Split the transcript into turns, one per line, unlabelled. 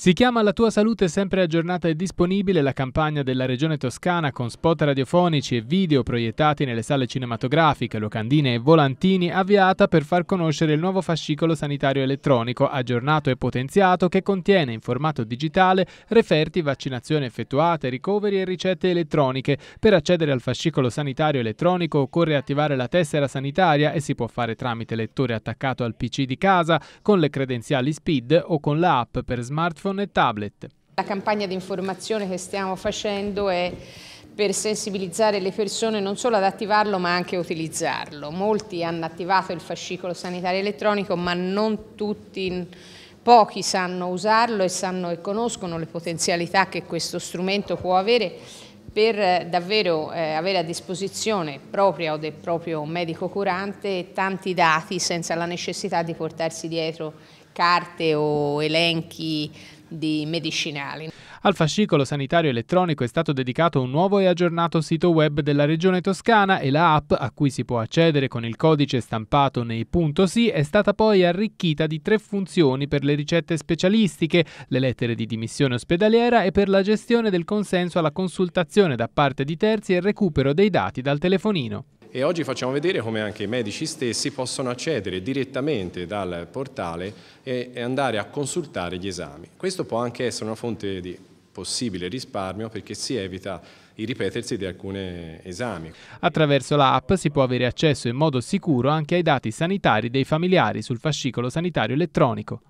Si chiama La tua salute sempre aggiornata e disponibile la campagna della Regione Toscana con spot radiofonici e video proiettati nelle sale cinematografiche, locandine e volantini avviata per far conoscere il nuovo fascicolo sanitario elettronico aggiornato e potenziato che contiene in formato digitale referti, vaccinazioni effettuate, ricoveri e ricette elettroniche. Per accedere al fascicolo sanitario elettronico occorre attivare la tessera sanitaria e si può fare tramite lettore attaccato al PC di casa, con le credenziali SPID o con l'app per smartphone smartphone e tablet.
La campagna di informazione che stiamo facendo è per sensibilizzare le persone non solo ad attivarlo ma anche a utilizzarlo. Molti hanno attivato il fascicolo sanitario elettronico ma non tutti, pochi sanno usarlo e, sanno e conoscono le potenzialità che questo strumento può avere per eh, davvero eh, avere a disposizione propria o del proprio medico curante tanti dati senza la necessità di portarsi dietro carte o elenchi di medicinali.
Al fascicolo sanitario elettronico è stato dedicato un nuovo e aggiornato sito web della Regione Toscana e la app a cui si può accedere con il codice stampato nei .si è stata poi arricchita di tre funzioni per le ricette specialistiche, le lettere di dimissione ospedaliera e per la gestione del consenso alla consultazione da parte di terzi e recupero dei dati dal telefonino
e oggi facciamo vedere come anche i medici stessi possono accedere direttamente dal portale e andare a consultare gli esami. Questo può anche essere una fonte di possibile risparmio perché si evita il ripetersi di
alcuni esami. Attraverso l'app si può avere accesso in modo sicuro anche ai dati sanitari dei familiari sul fascicolo sanitario elettronico.